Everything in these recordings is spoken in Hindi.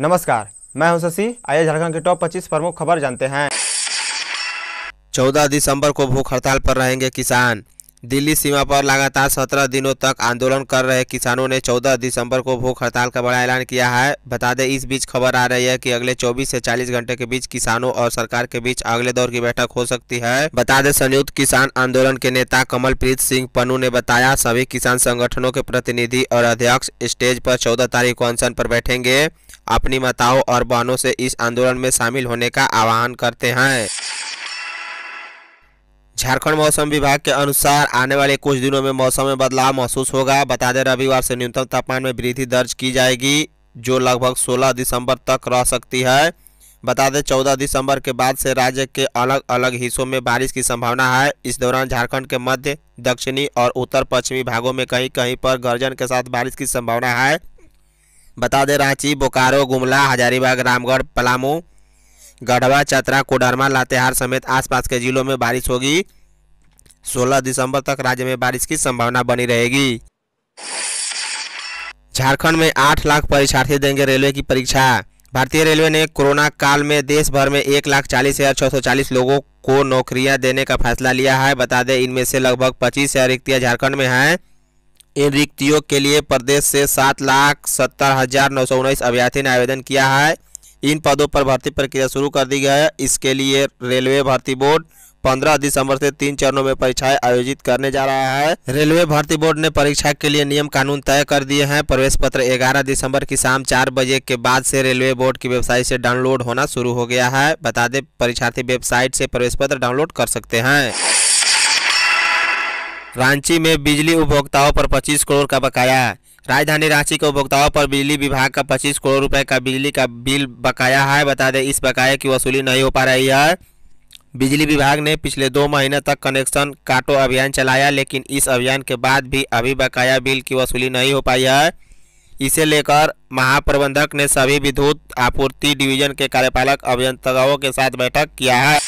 नमस्कार मैं हूं शशि आइए झारखंड के टॉप 25 प्रमुख खबर जानते हैं 14 दिसंबर को भूख हड़ताल पर रहेंगे किसान दिल्ली सीमा पर लगातार 17 दिनों तक आंदोलन कर रहे किसानों ने 14 दिसंबर को भूख हड़ताल का बड़ा ऐलान किया है बता दें इस बीच खबर आ रही है कि अगले 24 से 40 घंटे के बीच किसानों और सरकार के बीच अगले दौर की बैठक हो सकती है बता दें संयुक्त किसान आंदोलन के नेता कमलप्रीत सिंह पन्नू ने बताया सभी किसान संगठनों के प्रतिनिधि और अध्यक्ष स्टेज पर चौदह तारीख को अनशन पर बैठेंगे अपनी माताओं और बहनों से इस आंदोलन में शामिल होने का आह्वान करते हैं झारखंड मौसम विभाग के अनुसार आने वाले कुछ दिनों में मौसम में बदलाव महसूस होगा बता दें रविवार से न्यूनतम तापमान में वृद्धि दर्ज की जाएगी जो लगभग 16 दिसंबर तक रह सकती है बता दें 14 दिसंबर के बाद से राज्य के अलग अलग हिस्सों में बारिश की संभावना है इस दौरान झारखंड के मध्य दक्षिणी और उत्तर पश्चिमी भागों में कहीं कहीं पर गर्जन के साथ बारिश की संभावना है बता दें रांची बोकारो गुमला हजारीबाग रामगढ़ पलामू गढ़वा चतरा कोडरमा लातेहार समेत आसपास के जिलों में बारिश होगी 16 दिसंबर तक राज्य में बारिश की संभावना बनी रहेगी झारखंड में आठ लाख परीक्षार्थी देंगे रेलवे की परीक्षा भारतीय रेलवे ने कोरोना काल में देश भर में एक लाख चालीस हजार छः सौ चालीस लोगों को नौकरियां देने का फैसला लिया है बता दें इनमें से लगभग पच्चीस हजार रिक्तियाँ झारखंड में हैं इन रिक्तियों के लिए प्रदेश से सात लाख सत्तर हजार नौ सौ उन्नीस अभ्यर्थी ने आवेदन किया है इन पदों पर भर्ती प्रक्रिया शुरू कर दी गई है इसके लिए रेलवे भर्ती बोर्ड पंद्रह दिसंबर से तीन चरणों में परीक्षाएं आयोजित करने जा रहा है रेलवे भर्ती बोर्ड ने परीक्षा के लिए नियम कानून तय कर दिए हैं प्रवेश पत्र 11 दिसंबर की शाम चार बजे के बाद से रेलवे बोर्ड की वेबसाइट से डाउनलोड होना शुरू हो गया है बता दें परीक्षार्थी वेबसाइट से प्रवेश पत्र डाउनलोड कर सकते हैं रांची में बिजली उपभोक्ताओं पर 25 करोड़ का बकाया राजधानी रांची के उपभोक्ताओं पर बिजली विभाग का 25 करोड़ रुपए का बिजली का बिल बकाया है बता दें इस बकाये की वसूली नहीं हो पा रही है बिजली विभाग ने पिछले दो महीने तक कनेक्शन काटो अभियान चलाया लेकिन इस अभियान के बाद भी अभी बकाया बिल की वसूली नहीं हो पाई है इसे लेकर महाप्रबंधक ने सभी विद्युत आपूर्ति डिवीजन के कार्यपालक अभियंताओं के साथ बैठक किया है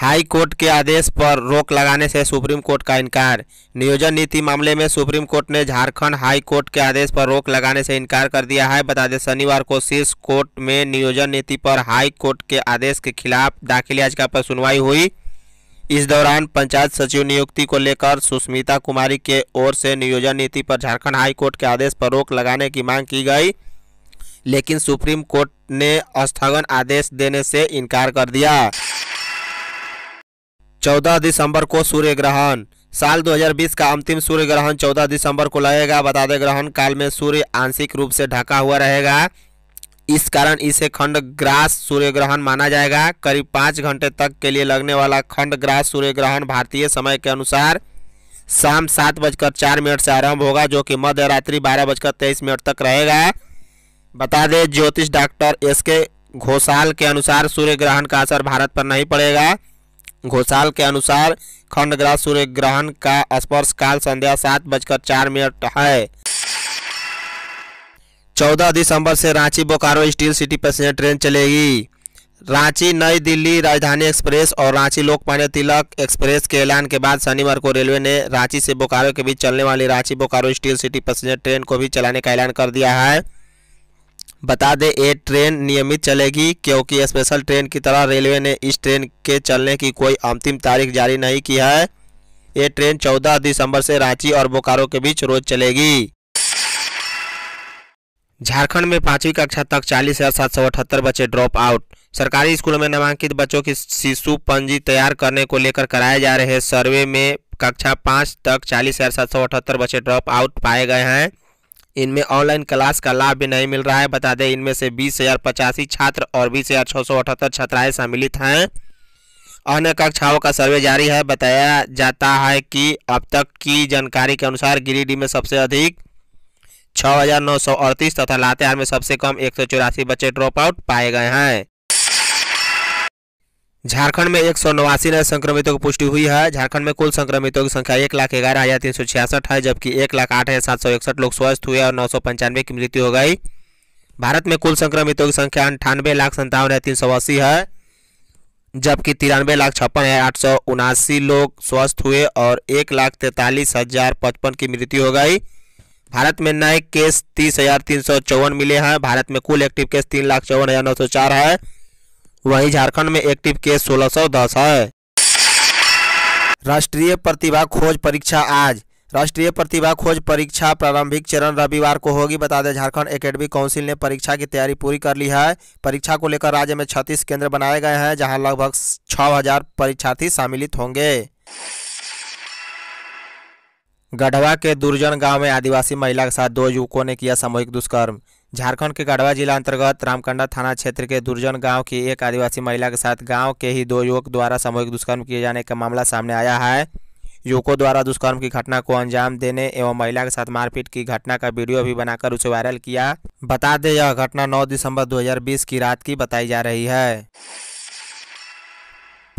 हाई कोर्ट के आदेश पर रोक लगाने से सुप्रीम कोर्ट का इनकार नियोजन नीति मामले में सुप्रीम कोर्ट ने झारखंड हाई कोर्ट के आदेश पर रोक लगाने से इनकार कर दिया है बता दें शनिवार को शीर्ष कोर्ट में नियोजन नीति पर हाई कोर्ट के आदेश के खिलाफ दाखिल याचिका पर सुनवाई हुई इस दौरान पंचायत सचिव नियुक्ति को लेकर सुष्मिता कुमारी के ओर से नियोजन नीति पर झारखंड हाई कोर्ट के आदेश पर रोक लगाने की मांग की गई लेकिन सुप्रीम कोर्ट ने स्थगन आदेश देने से इनकार कर दिया चौदह दिसंबर को सूर्य ग्रहण साल 2020 का अंतिम सूर्य ग्रहण 14 दिसंबर को लगेगा बता दें ग्रहण काल में सूर्य आंशिक रूप से ढका हुआ रहेगा इस कारण इसे खंड ग्रास सूर्य ग्रहण माना जाएगा करीब पाँच घंटे तक के लिए लगने वाला खंड ग्रास सूर्य ग्रहण भारतीय समय के अनुसार शाम सात बजकर चार मिनट से आरंभ होगा जो कि मध्य रात्रि बारह बजकर तेईस मिनट तक रहेगा बता दें ज्योतिष डॉक्टर एस के घोषाल के अनुसार सूर्य ग्रहण का असर भारत पर नहीं पड़ेगा घोषाल के अनुसार खंडग्रह सूर्य ग्रहण का स्पर्श काल संध्या सात बजकर चार मिनट है चौदह दिसंबर से Ranchi Bokaro steel city passenger train चलेगी रांची नई दिल्ली राजधानी एक्सप्रेस और रांची लोकमान्य तिलक एक्सप्रेस के ऐलान के बाद शनिवार को रेलवे ने रांची से बोकारो के बीच चलने वाली Ranchi Bokaro steel city passenger train को भी चलाने का ऐलान कर दिया है बता दें ये ट्रेन नियमित चलेगी क्योंकि स्पेशल ट्रेन की तरह रेलवे ने इस ट्रेन के चलने की कोई अंतिम तारीख जारी नहीं की है ये ट्रेन 14 दिसंबर से रांची और बोकारो के बीच रोज चलेगी झारखंड में पांचवी कक्षा तक चालीस हज़ार सात सौ अठहत्तर बच्चे ड्रॉप आउट सरकारी स्कूलों में नामांकित बच्चों की शिशु पंजी तैयार करने को लेकर कराए जा रहे सर्वे में कक्षा पाँच तक चालीस हज़ार सात सौ अठहत्तर बच्चे ड्रॉप आउट पाए गए हैं इनमें ऑनलाइन क्लास का लाभ भी नहीं मिल रहा है बता दें इनमें से बीस हज़ार पचासी छात्र और बीस हज़ार छः सौ अठहत्तर छात्राएँ सम्मिलित हैं अन्य कक्षाओं का सर्वे जारी है बताया जाता है कि अब तक की जानकारी के अनुसार गिरिडीह में सबसे अधिक छः हज़ार नौ सौ अड़तीस तथा लातेहार में सबसे कम एक सौ चौरासी बच्चे ड्रॉप आउट पाए गए हैं झारखंड में एक सौ नवासी नए संक्रमितों की पुष्टि हुई है झारखंड में कुल संक्रमितों की संख्या एक लाख ग्यारह हजार तीन सौ छियासठ है जबकि एक लाख आठ हजार सात सौ इकसठ लोग स्वस्थ हुए और नौ सौ पंचानवे की मृत्यु हो गई भारत में कुल संक्रमितों की संख्या अंठानवे लाख संतावन हजार तीन सौ अस्सी है जबकि तिरानवे लाख छप्पन हजार आठ सौ उनासी लोग स्वस्थ हुए और एक लाख तैंतालीस हजार पचपन की मृत्यु हो गई भारत में नए केस तीस हजार तीन सौ चौवन मिले हैं भारत में कुल एक्टिव केस तीन लाख चौवन हजार नौ सौ चार है वहीं झारखंड में एक्टिव केस 1610 है राष्ट्रीय प्रतिभा खोज परीक्षा आज राष्ट्रीय प्रतिभा खोज परीक्षा प्रारंभिक चरण रविवार को होगी बता दें झारखंड एकेडमी काउंसिल ने परीक्षा की तैयारी पूरी कर ली है परीक्षा को लेकर राज्य में छत्तीस केंद्र बनाए गए हैं जहां लगभग छह हजार परीक्षार्थी सम्मिलित होंगे गढ़वा के दुर्जन गांव में आदिवासी महिला के साथ दो युवकों ने किया सामूहिक दुष्कर्म झारखंड के गढ़वा जिला अंतर्गत रामकंडा थाना क्षेत्र के दुर्जन गांव की एक आदिवासी महिला के साथ गांव के ही दो युवक द्वारा सामूहिक दुष्कर्म किए जाने का मामला सामने आया है युवकों द्वारा दुष्कर्म की घटना को अंजाम देने एवं महिला के साथ मारपीट की घटना का वीडियो भी बनाकर उसे वायरल किया बता दें यह घटना 9 दिसंबर 2020 की रात की बताई जा रही है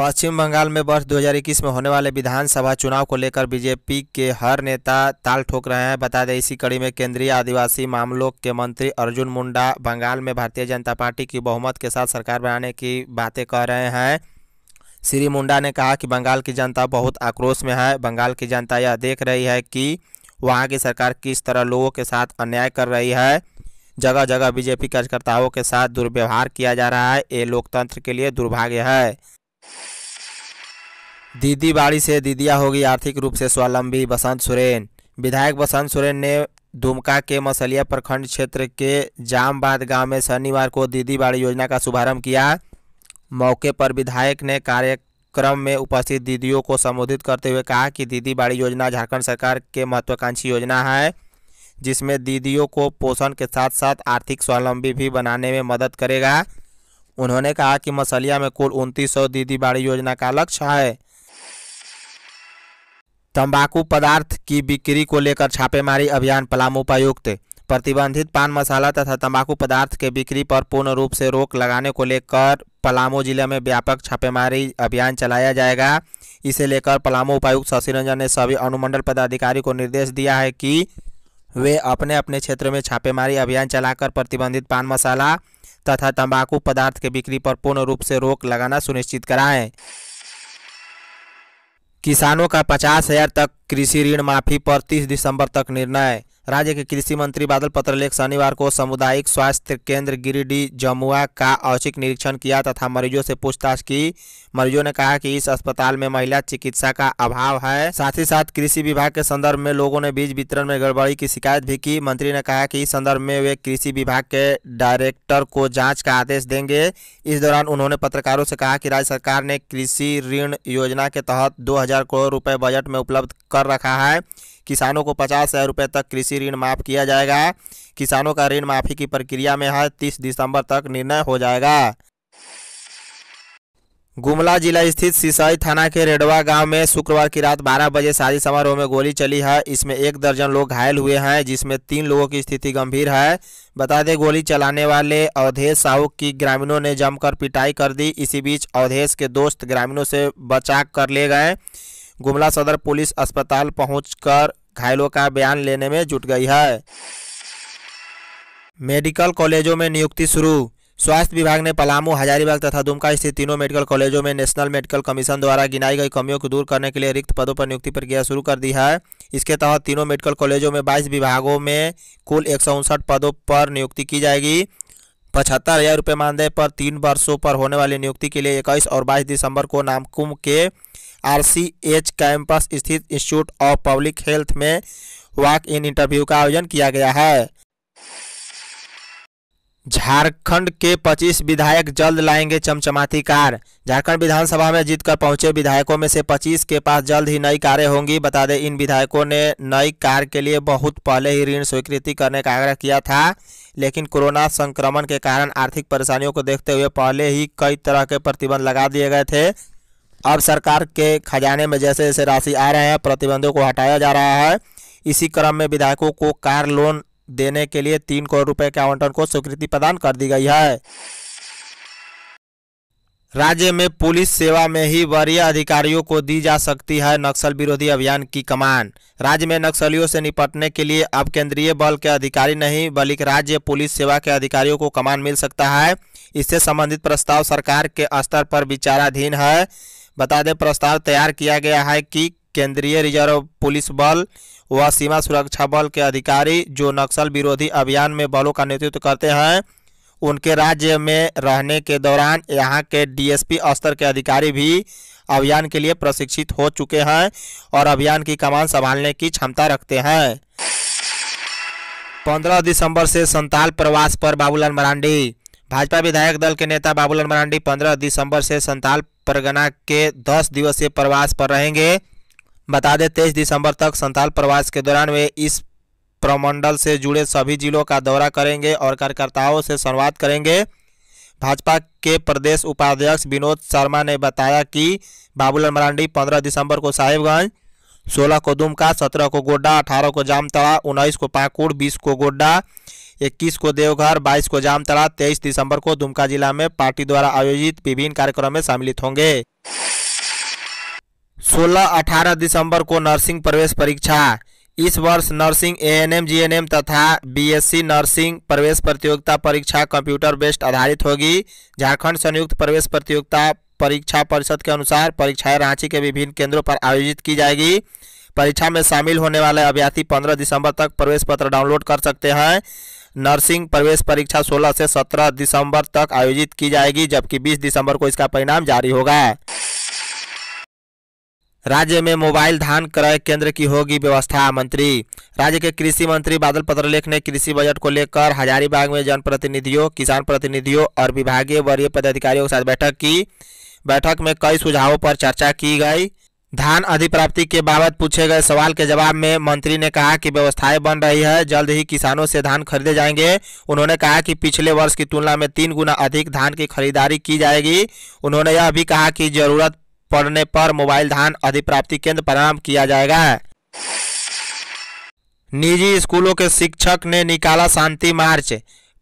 पश्चिम बंगाल में वर्ष 2021 में होने वाले विधानसभा चुनाव को लेकर बीजेपी के हर नेता ताल ठोक रहे हैं बता दें इसी कड़ी में केंद्रीय आदिवासी मामलों के मंत्री अर्जुन मुंडा बंगाल में भारतीय जनता पार्टी की बहुमत के साथ सरकार बनाने की बातें कह रहे हैं श्री मुंडा ने कहा कि बंगाल की जनता बहुत आक्रोश में है बंगाल की जनता यह देख रही है कि वहाँ की सरकार किस तरह लोगों के साथ अन्याय कर रही है जगह जगह बीजेपी कार्यकर्ताओं के साथ दुर्व्यवहार किया जा रहा है ये लोकतंत्र के लिए दुर्भाग्य है दीदी बाड़ी से दीदिया होगी आर्थिक रूप से स्वावलंबी बसंत सोरेन विधायक बसंत सोरेन ने दुमका के मसलिया प्रखंड क्षेत्र के जामबाद गांव में शनिवार को दीदी बाड़ी योजना का शुभारंभ किया मौके पर विधायक ने कार्यक्रम में उपस्थित दीदियों को संबोधित करते हुए कहा कि दीदी बाड़ी योजना झारखंड सरकार के महत्वाकांक्षी योजना है जिसमें दीदियों को पोषण के साथ साथ आर्थिक स्वावलंबी भी बनाने में मदद करेगा उन्होंने कहा कि मसलिया में कुल उनतीस दीदी बाड़ी योजना का लक्ष्य है तंबाकू पदार्थ की बिक्री को लेकर छापेमारी अभियान पलामू उपायुक्त प्रतिबंधित पान मसाला तथा तंबाकू पदार्थ के बिक्री पर पूर्ण रूप से रोक लगाने को लेकर पलामू जिले में व्यापक छापेमारी अभियान चलाया जाएगा इसे लेकर पलामू उपायुक्त शशि रंजन ने सभी अनुमंडल पदाधिकारी को निर्देश दिया है कि वे अपने अपने क्षेत्र में छापेमारी अभियान चलाकर प्रतिबंधित पान मसाला तथा तंबाकू पदार्थ के बिक्री पर पूर्ण रूप से रोक लगाना सुनिश्चित कराएं किसानों का पचास हजार तक कृषि ऋण माफी पर 30 दिसंबर तक निर्णय राज्य के कृषि मंत्री बादल पत्रलेख शनिवार को सामुदायिक स्वास्थ्य केंद्र गिरिडीह जमुआ का औचिक निरीक्षण किया तथा मरीजों से पूछताछ की मरीजों ने कहा कि इस अस्पताल में महिला चिकित्सा का अभाव है साथ ही साथ कृषि विभाग के संदर्भ में लोगों ने बीज वितरण में गड़बड़ी की शिकायत भी की मंत्री ने कहा कि इस संदर्भ में वे कृषि विभाग के डायरेक्टर को जाँच का आदेश देंगे इस दौरान उन्होंने पत्रकारों से कहा कि राज्य सरकार ने कृषि ऋण योजना के तहत दो करोड़ रुपये बजट में उपलब्ध कर रखा है किसानों को पचास हज़ार रुपये तक कृषि ऋण माफ़ किया जाएगा किसानों का ऋण माफ़ी की प्रक्रिया में है तीस दिसंबर तक निर्णय हो जाएगा गुमला जिला स्थित सिसई थाना के रेडवा गांव में शुक्रवार की रात 12 बजे शादी समारोह में गोली चली है इसमें एक दर्जन लोग घायल हुए हैं जिसमें तीन लोगों की स्थिति गंभीर है बता दें गोली चलाने वाले अवधेश साहू की ग्रामीणों ने जमकर पिटाई कर दी इसी बीच अवधेश के दोस्त ग्रामीणों से बचा कर ले गए गुमला सदर पुलिस अस्पताल पहुंचकर घायलों का बयान लेने में जुट गई है मेडिकल कॉलेजों में नियुक्ति शुरू स्वास्थ्य विभाग ने पलामू हजारीबाग तथा दुमका स्थित तीनों मेडिकल कॉलेजों में नेशनल मेडिकल कमीशन द्वारा गिनाई गई कमियों को दूर करने के लिए रिक्त पदों पर नियुक्ति प्रक्रिया शुरू कर दी है इसके तहत तीनों मेडिकल कॉलेजों में बाईस विभागों में कुल एक पदों पर नियुक्ति की जाएगी पचहत्तर हज़ार रुपये मानदेय पर तीन वर्षों पर होने वाली नियुक्ति के लिए इक्कीस और बाईस दिसंबर को नामकुम के आरसीएच कैंपस स्थित इंस्टीट्यूट ऑफ पब्लिक हेल्थ में वॉक इन इंटरव्यू का आयोजन किया गया है झारखंड के 25 विधायक जल्द लाएंगे चमचमाती कार झारखंड विधानसभा में जीतकर पहुंचे विधायकों में से 25 के पास जल्द ही नई कारें होंगी बता दें इन विधायकों ने नई कार के लिए बहुत पहले ही ऋण स्वीकृति करने का आग्रह किया था लेकिन कोरोना संक्रमण के कारण आर्थिक परेशानियों को देखते हुए पहले ही कई तरह के प्रतिबंध लगा दिए गए थे अब सरकार के खजाने में जैसे जैसे राशि आ रहे हैं प्रतिबंधों को हटाया जा रहा है इसी क्रम में विधायकों को कार लोन देने के लिए तीन करोड़ रुपए के आवंटन को स्वीकृति प्रदान कर दी गई है राज्य में पुलिस सेवा में ही वरीय अधिकारियों को दी जा सकती है नक्सल विरोधी अभियान की कमान राज्य में नक्सलियों से निपटने के लिए अब केंद्रीय बल के अधिकारी नहीं बल्कि राज्य पुलिस सेवा के अधिकारियों को कमान मिल सकता है इससे संबंधित प्रस्ताव सरकार के स्तर पर विचाराधीन है बता दें प्रस्ताव तैयार किया गया है कि केंद्रीय रिजर्व पुलिस बल व सीमा सुरक्षा बल के अधिकारी जो नक्सल विरोधी अभियान में बलों का नेतृत्व करते हैं उनके राज्य में रहने के दौरान यहाँ के डीएसपी स्तर के अधिकारी भी अभियान के लिए प्रशिक्षित हो चुके हैं और अभियान की कमान संभालने की क्षमता रखते हैं पंद्रह दिसंबर से संताल प्रवास पर बाबूलाल मरांडी भाजपा विधायक दल के नेता बाबूलाल मरांडी 15 दिसंबर से संताल परगना के 10 दिवसीय प्रवास पर रहेंगे बता दें तेईस दिसंबर तक संताल प्रवास के दौरान वे इस प्रमंडल से जुड़े सभी जिलों का दौरा करेंगे और कार्यकर्ताओं से संवाद करेंगे भाजपा के प्रदेश उपाध्यक्ष विनोद शर्मा ने बताया कि बाबूलाल मरांडी 15 दिसंबर को साहिबगंज 16 को दुमका 17 को गोड्डा 18 को जामतड़ा 19 को पाकुड़ 20 को गोड्डा इक्कीस को देवघर बाईस को जामतड़ा तेईस दिसंबर को दुमका जिला में पार्टी द्वारा आयोजित विभिन्न कार्यक्रम में सम्मिलित होंगे 16-18 दिसंबर को नर्सिंग प्रवेश परीक्षा इस वर्ष नर्सिंग एएनएम जीएनएम तथा बीएससी नर्सिंग प्रवेश प्रतियोगिता परीक्षा कंप्यूटर बेस्ड आधारित होगी झारखंड संयुक्त प्रवेश प्रतियोगिता परीक्षा परिषद के अनुसार परीक्षाएं रांची के विभिन्न केंद्रों पर आयोजित की जाएगी परीक्षा में शामिल होने वाले अभ्यर्थी 15 दिसंबर तक प्रवेश पत्र डाउनलोड कर सकते हैं नर्सिंग प्रवेश परीक्षा 16 से 17 दिसंबर तक आयोजित की जाएगी जबकि 20 दिसंबर को इसका परिणाम जारी होगा राज्य में मोबाइल धान क्रय केंद्र की होगी व्यवस्था मंत्री राज्य के कृषि मंत्री बादल पत्रलेख ने कृषि बजट को लेकर हजारीबाग में जनप्रतिनिधियों किसान प्रतिनिधियों और विभागीय वरीय पदाधिकारियों के साथ बैठक की बैठक में कई सुझावों पर चर्चा की गई धान अधिप्राप्ति के बाबत पूछे गए सवाल के जवाब में मंत्री ने कहा कि व्यवस्थाएं बन रही है जल्द ही किसानों से धान खरीदे जाएंगे उन्होंने कहा कि पिछले वर्ष की तुलना में तीन गुना अधिक धान की खरीदारी की जाएगी उन्होंने यह भी कहा कि जरूरत पड़ने पर मोबाइल धान अधिप्राप्ति केंद्र प्रारंभ किया जाएगा निजी स्कूलों के शिक्षक ने निकाला शांति मार्च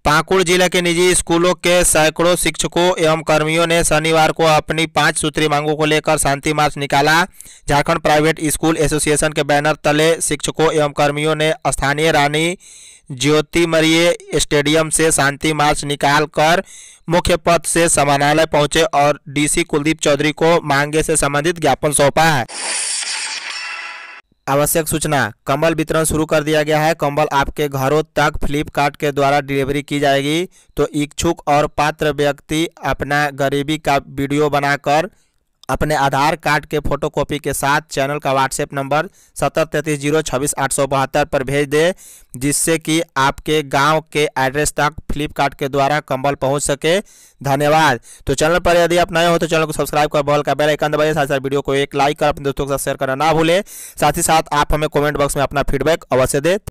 पाकुड़ जिला के निजी स्कूलों के सैकड़ों शिक्षकों एवं कर्मियों ने शनिवार को अपनी पांच सूत्री मांगों को लेकर शांति मार्च निकाला झारखंड प्राइवेट स्कूल एसोसिएशन के बैनर तले शिक्षकों एवं कर्मियों ने स्थानीय रानी ज्योति मरिय स्टेडियम से शांति मार्च निकालकर मुख्य पद से समानालय पहुंचे और डीसी कुलदीप चौधरी को मांगे से संबंधित ज्ञापन सौंपा है आवश्यक सूचना कंबल वितरण शुरू कर दिया गया है कंबल आपके घरों तक फ्लिपकार्ट के द्वारा डिलीवरी की जाएगी तो इच्छुक और पात्र व्यक्ति अपना गरीबी का वीडियो बनाकर अपने आधार कार्ड के फोटोकॉपी के साथ चैनल का व्हाट्सएप नंबर सत्तर तैंतीस जीरो छब्बीस आठ सौ बहत्तर पर भेज दें जिससे कि आपके गांव के एड्रेस तक फ्लिपकार्ट के द्वारा कंबल पहुंच सके धन्यवाद तो चैनल पर यदि आप नए हो तो चैनल को सब्सक्राइब कर बॉल का बेल आइकन दबाइए साथ साथ वीडियो को एक लाइक कर अपने दोस्तों के साथ शेयर करना ना भूलें साथ ही साथ आप हमें कॉमेंट बॉक्स में अपना फीडबैक अवश्य दें